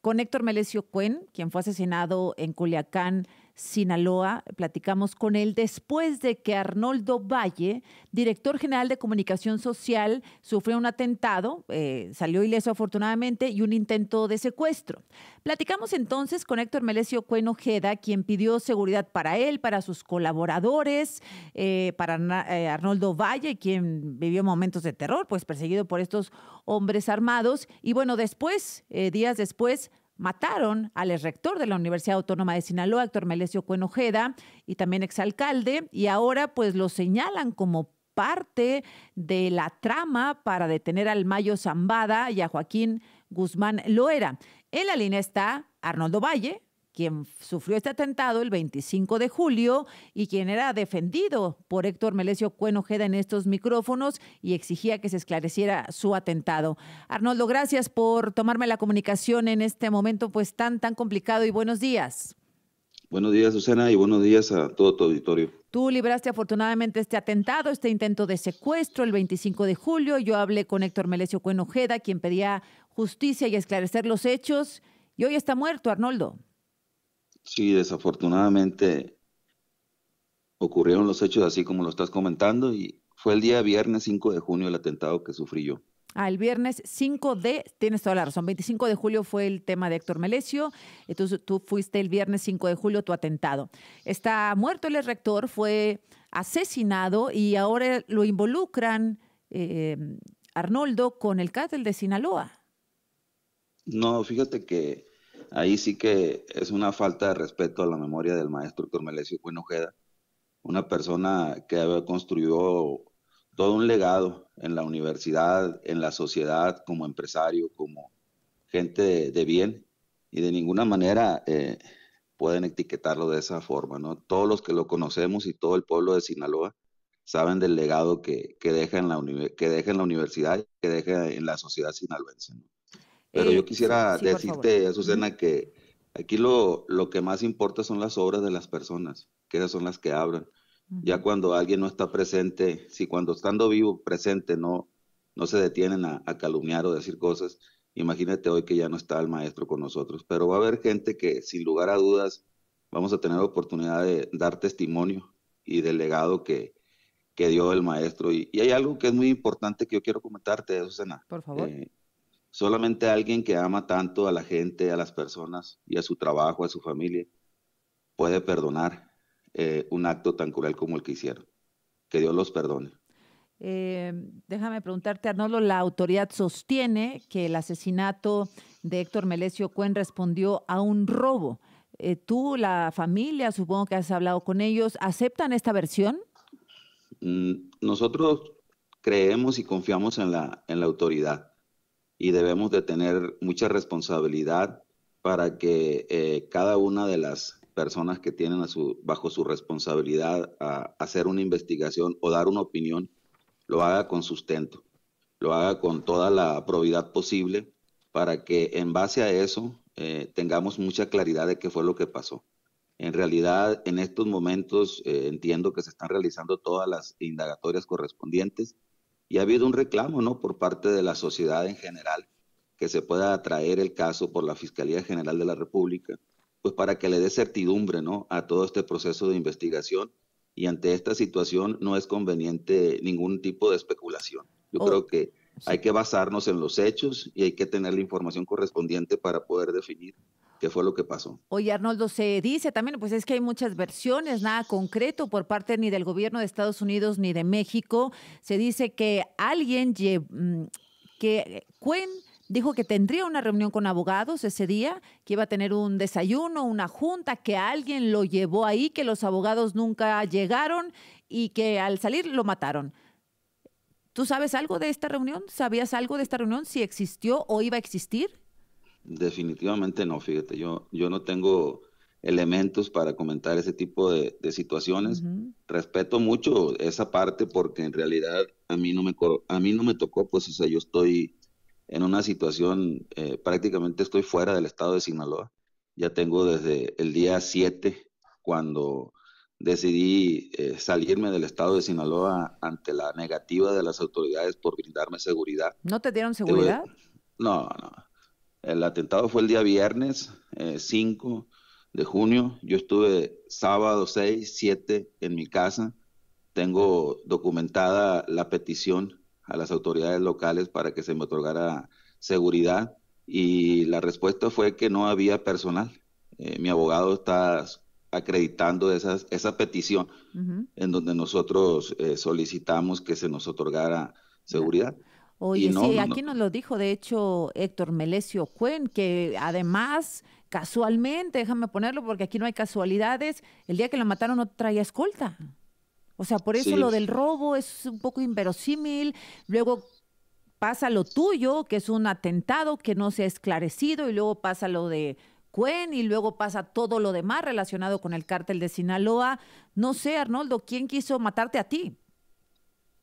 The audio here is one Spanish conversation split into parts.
con Héctor Melesio Cuen, quien fue asesinado en Culiacán Sinaloa. Platicamos con él después de que Arnoldo Valle, director general de comunicación social, sufrió un atentado, eh, salió ileso afortunadamente, y un intento de secuestro. Platicamos entonces con Héctor Melesio Cueno Ojeda, quien pidió seguridad para él, para sus colaboradores, eh, para eh, Arnoldo Valle, quien vivió momentos de terror, pues perseguido por estos hombres armados. Y bueno, después, días después, mataron al rector de la Universidad Autónoma de Sinaloa, actor Melesio Cuenojeda, y también exalcalde, y ahora pues lo señalan como parte de la trama para detener al Mayo Zambada y a Joaquín Guzmán Loera. En la línea está Arnoldo Valle, quien sufrió este atentado el 25 de julio y quien era defendido por Héctor Melesio Cuenojeda en estos micrófonos y exigía que se esclareciera su atentado. Arnoldo, gracias por tomarme la comunicación en este momento pues tan tan complicado y buenos días. Buenos días, Susana, y buenos días a todo tu auditorio. Tú libraste afortunadamente este atentado, este intento de secuestro el 25 de julio. Yo hablé con Héctor Melesio Cuenojeda, quien pedía justicia y esclarecer los hechos, y hoy está muerto, Arnoldo. Sí, desafortunadamente ocurrieron los hechos así como lo estás comentando y fue el día viernes 5 de junio el atentado que sufrí yo. Ah, el viernes 5 de, tienes toda la razón, 25 de julio fue el tema de Héctor Melesio, entonces tú fuiste el viernes 5 de julio tu atentado. Está muerto el rector, fue asesinado y ahora lo involucran eh, Arnoldo con el cártel de Sinaloa. No, fíjate que Ahí sí que es una falta de respeto a la memoria del maestro Héctor Melesio Ojeda, una persona que construido todo un legado en la universidad, en la sociedad, como empresario, como gente de, bien, y de ninguna manera eh, pueden etiquetarlo de esa forma, ¿no? Todos los que lo conocemos y todo el pueblo de Sinaloa saben del legado que, deja, en la que deja en la universidad, que deja en la sociedad sinaloense, ¿no? Pero yo quisiera decirte, Azucena, que aquí lo, lo que más importa son las obras de las personas, que esas son las que hablan. Ya cuando alguien no está presente, si cuando estando vivo presente no, no se detienen a, calumniar o decir cosas, imagínate hoy que ya no está el maestro con nosotros. Pero va a haber gente que sin lugar a dudas vamos a tener oportunidad de dar testimonio y del legado que, que dio el maestro. Y, y, hay algo que es muy importante que yo quiero comentarte, Azucena. Por favor. Eh, Solamente alguien que ama tanto a la gente, a las personas y a su trabajo, a su familia, puede perdonar eh, un acto tan cruel como el que hicieron. Que Dios los perdone. Eh, déjame preguntarte, Arnolo, la autoridad sostiene que el asesinato de Héctor Melesio Cuen respondió a un robo. Eh, tú, la familia, supongo que has hablado con ellos, ¿aceptan esta versión? Mm, nosotros creemos y confiamos en la, en la autoridad y debemos de tener mucha responsabilidad para que eh, cada una de las personas que tienen a su, bajo su responsabilidad a, hacer una investigación o dar una opinión lo haga con sustento, lo haga con toda la probidad posible para que en base a eso eh, tengamos mucha claridad de qué fue lo que pasó. En realidad, en estos momentos eh, entiendo que se están realizando todas las indagatorias correspondientes y ha habido un reclamo, ¿no? Por parte de la sociedad en general que se pueda atraer el caso por la Fiscalía General de la República, pues para que le dé certidumbre, ¿no? A todo este proceso de investigación y ante esta situación no es conveniente ningún tipo de especulación. Yo oh, creo que hay que basarnos en los hechos y hay que tener la información correspondiente para poder definir qué fue lo que pasó. Oye, Arnoldo, se dice también, pues es que hay muchas versiones, nada concreto por parte ni del gobierno de Estados Unidos ni de México. Se dice que alguien, mm, que eh, Cuen dijo que tendría una reunión con abogados ese día, que iba a tener un desayuno, una junta, que alguien lo llevó ahí, que los abogados nunca llegaron y que al salir lo mataron. ¿Tú sabes algo de esta reunión? ¿Sabías algo de esta reunión? ¿Si existió o iba a existir? Definitivamente no, fíjate, yo, yo no tengo elementos para comentar ese tipo de, situaciones. Respeto mucho esa parte porque en realidad a mí no me, a mí no me tocó, pues, o sea, yo estoy en una situación, eh, prácticamente estoy fuera del estado de Sinaloa. Ya tengo desde el día 7, cuando decidí eh, salirme del estado de Sinaloa ante la negativa de las autoridades por brindarme seguridad. ¿No te dieron seguridad? no, no. El atentado fue el día viernes 5 eh, de junio. Yo estuve sábado 6, 7 en mi casa. Tengo documentada la petición a las autoridades locales para que se me otorgara seguridad y la respuesta fue que no había personal. Eh, mi abogado está acreditando esas, esa petición en donde nosotros eh, solicitamos que se nos otorgara seguridad. Oye, sí, aquí nos lo dijo de hecho Héctor Melesio Cuen, que además, casualmente, déjame ponerlo porque aquí no hay casualidades, el día que la mataron no traía escolta. O sea, por eso lo del robo es un poco inverosímil. Luego pasa lo tuyo, que es un atentado que no se ha esclarecido, y luego pasa lo de Cuen, y luego pasa todo lo demás relacionado con el cártel de Sinaloa. No sé, Arnoldo, ¿quién quiso matarte a ti?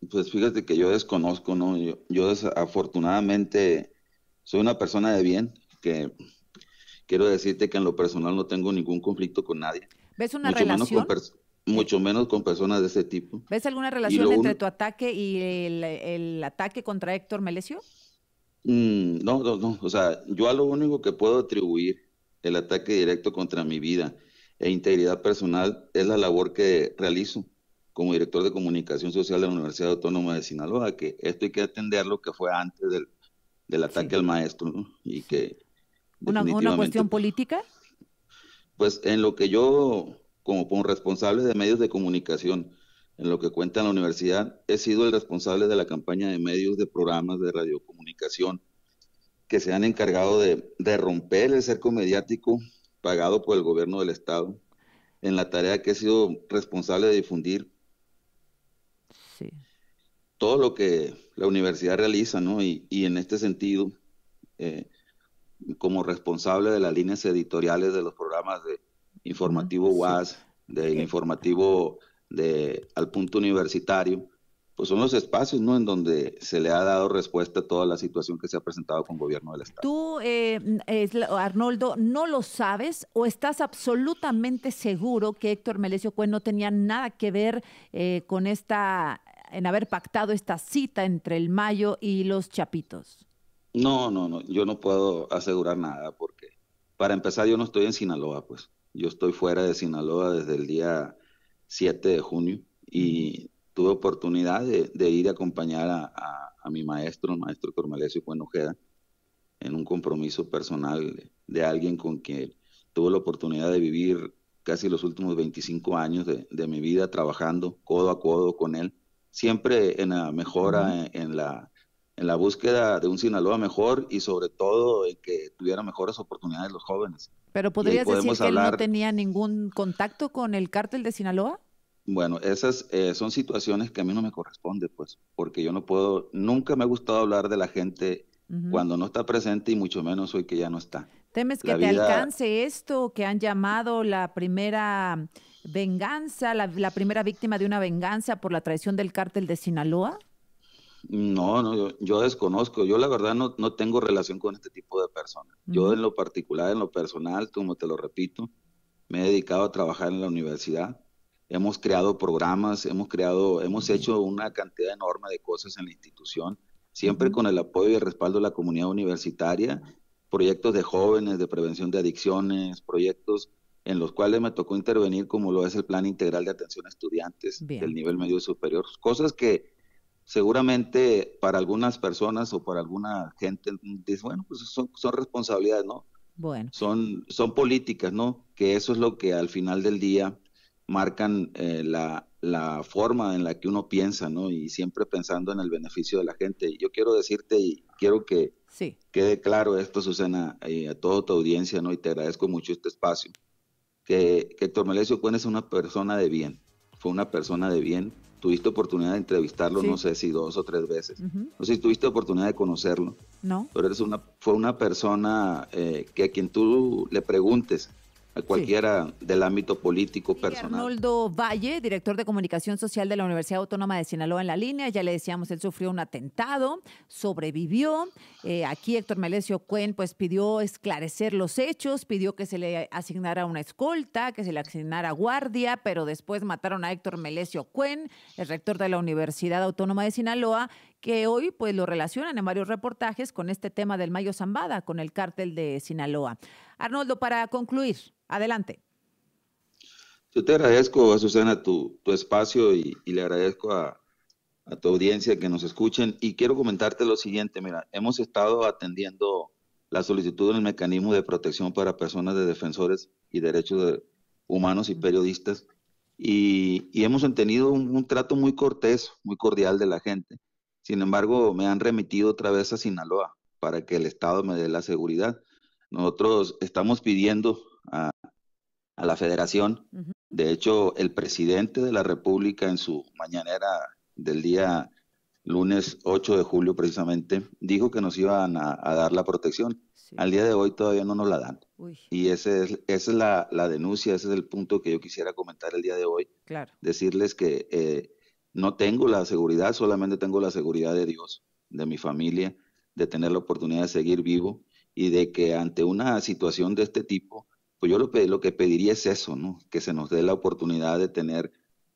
Pues fíjate que yo desconozco, ¿no? Yo, afortunadamente soy una persona de bien, que quiero decirte que en lo personal no tengo ningún conflicto con nadie. ¿Ves una relación? mucho menos con personas de ese tipo. ¿Ves alguna relación entre tu ataque y el, ataque contra Héctor Melesio? Mm, no, no, no. O sea, yo a lo único que puedo atribuir el ataque directo contra mi vida e integridad personal es la labor que realizo como director de comunicación social de la Universidad Autónoma de Sinaloa, que esto hay que atender lo que fue antes del, ataque al maestro, y que... Una, ¿Una cuestión política? Pues en lo que yo, como, responsable de medios de comunicación, en lo que cuenta la universidad, he sido el responsable de la campaña de medios de programas de radiocomunicación que se han encargado de, de, romper el cerco mediático pagado por el gobierno del Estado en la tarea que he sido responsable de difundir todo lo que la universidad realiza, ¿no? Y, en este sentido, eh, como responsable de las líneas editoriales de los programas de informativo UAS, del de informativo de al punto universitario, pues son los espacios ¿no? en donde se le ha dado respuesta a toda la situación que se ha presentado con el gobierno del Estado. Tú, eh, Arnoldo, no lo sabes o estás absolutamente seguro que Héctor Melesio Cuen no tenía nada que ver eh, con esta en haber pactado esta cita entre el Mayo y los Chapitos? No, no, no, yo no puedo asegurar nada porque para empezar yo no estoy en Sinaloa, pues yo estoy fuera de Sinaloa desde el día 7 de junio y tuve oportunidad de, ir a acompañar a, mi maestro, el maestro Cormalesio Buenojeda, en un compromiso personal de alguien con quien tuve la oportunidad de vivir casi los últimos 25 años de mi vida trabajando codo a codo con él siempre en la mejora, en, la, en la búsqueda de un Sinaloa mejor y sobre todo en que tuviera mejores oportunidades los jóvenes. Pero podrías decir que él no tenía ningún contacto con el cártel de Sinaloa. Bueno, esas eh, son situaciones que a mí no me corresponde, pues, porque yo no puedo, nunca me ha gustado hablar de la gente cuando no está presente y mucho menos hoy que ya no está. ¿Temes que te alcance esto que han llamado la primera venganza, la, primera víctima de una venganza por la traición del cártel de Sinaloa? No, no, yo, desconozco. Yo la verdad no, no, tengo relación con este tipo de personas. Yo en lo particular, en lo personal, como te lo repito, me he dedicado a trabajar en la universidad. Hemos creado programas, hemos creado, hemos hecho una cantidad enorme de cosas en la institución, siempre con el apoyo y el respaldo de la comunidad universitaria, proyectos de jóvenes, de prevención de adicciones, proyectos en los cuales me tocó intervenir, como lo es el Plan Integral de Atención a Estudiantes del Nivel Medio Superior, cosas que seguramente para algunas personas o para alguna gente, dice, bueno, pues son, son responsabilidades, ¿no? Bueno. Son, son políticas, ¿no? Que eso es lo que al final del día marcan eh, la, la, forma en la que uno piensa, ¿no? Y siempre pensando en el beneficio de la gente. Yo quiero decirte y quiero que quede claro esto, Susana, y eh, a toda tu audiencia, ¿no? Y te agradezco mucho este espacio que, que Melesio Cuen es una persona de bien, fue una persona de bien. Tuviste oportunidad de entrevistarlo, no sé si dos o tres veces. No sé si tuviste oportunidad de conocerlo. No. Pero eres una, fue una persona eh, que a quien tú le preguntes cualquiera del ámbito político personal. Arnoldo Valle, director de comunicación social de la Universidad Autónoma de Sinaloa en la línea, ya le decíamos, él sufrió un atentado, sobrevivió. Eh, aquí Héctor Melesio Cuen pues pidió esclarecer los hechos, pidió que se le asignara una escolta, que se le asignara guardia, pero después mataron a Héctor Melesio Cuen, el rector de la Universidad Autónoma de Sinaloa, que hoy pues lo relacionan en varios reportajes con este tema del Mayo Zambada, con el cártel de Sinaloa. Arnoldo, para concluir, adelante. Yo te agradezco, Susana, tu, espacio y, le agradezco a, tu audiencia que nos escuchen. Y quiero comentarte lo siguiente, mira, hemos estado atendiendo la solicitud del mecanismo de protección para personas de defensores y derechos humanos y periodistas. Y, hemos tenido un, trato muy cortés, muy cordial de la gente. Sin embargo, me han remitido otra vez a Sinaloa para que el Estado me dé la seguridad. Nosotros estamos pidiendo a, la federación, de hecho el presidente de la República en su mañanera del día lunes 8 de julio precisamente, dijo que nos iban a, dar la protección. Al día de hoy todavía no nos la dan. Y ese es, esa es la, denuncia, ese es el punto que yo quisiera comentar el día de hoy. Decirles que eh, no tengo la seguridad, solamente tengo la seguridad de Dios, de mi familia, de tener la oportunidad de seguir vivo y de que ante una situación de este tipo, pues yo lo, que pediría es eso, ¿no? Que se nos dé la oportunidad de tener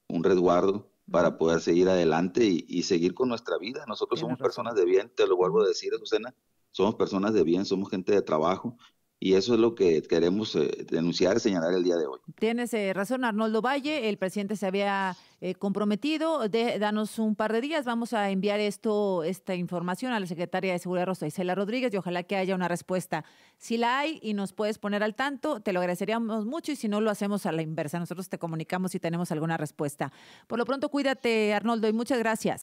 un resguardo para poder seguir adelante y, seguir con nuestra vida. Nosotros somos personas de bien, te lo vuelvo a decir, Azucena, somos personas de bien, somos gente de trabajo y eso es lo que queremos eh, denunciar, señalar el día de hoy. Tienes eh, razón, Arnoldo Valle. El presidente se había eh, comprometido. De, danos un par de días. Vamos a enviar esto, esta información a la secretaria de Seguridad Rosa Isela Rodríguez y ojalá que haya una respuesta. Si la hay y nos puedes poner al tanto, te lo agradeceríamos mucho y si no, lo hacemos a la inversa. Nosotros te comunicamos si tenemos alguna respuesta. Por lo pronto, cuídate, Arnoldo, y muchas gracias.